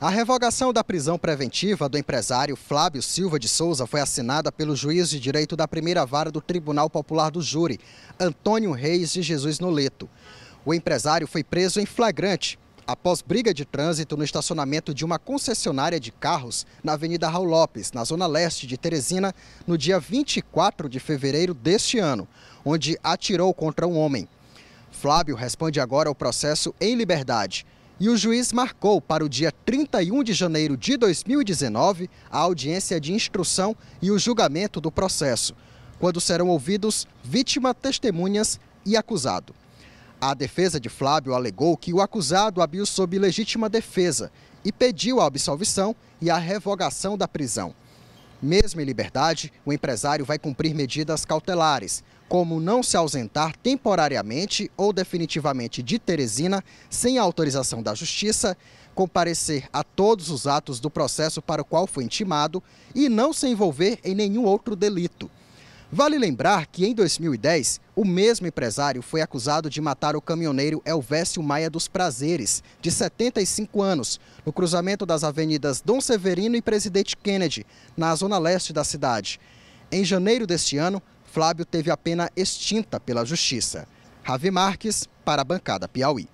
A revogação da prisão preventiva do empresário Flávio Silva de Souza foi assinada pelo juiz de direito da primeira vara do Tribunal Popular do Júri, Antônio Reis de Jesus Noleto. O empresário foi preso em flagrante após briga de trânsito no estacionamento de uma concessionária de carros na Avenida Raul Lopes, na zona leste de Teresina, no dia 24 de fevereiro deste ano, onde atirou contra um homem. Flávio responde agora ao processo em liberdade e o juiz marcou para o dia 31 de janeiro de 2019 a audiência de instrução e o julgamento do processo, quando serão ouvidos vítima, testemunhas e acusado. A defesa de Flávio alegou que o acusado abriu sob legítima defesa e pediu a absolvição e a revogação da prisão. Mesmo em liberdade, o empresário vai cumprir medidas cautelares, como não se ausentar temporariamente ou definitivamente de Teresina sem autorização da Justiça, comparecer a todos os atos do processo para o qual foi intimado e não se envolver em nenhum outro delito. Vale lembrar que em 2010, o mesmo empresário foi acusado de matar o caminhoneiro Elvésio Maia dos Prazeres, de 75 anos, no cruzamento das avenidas Dom Severino e Presidente Kennedy, na zona leste da cidade. Em janeiro deste ano, Flávio teve a pena extinta pela justiça. Ravi Marques, para a bancada Piauí.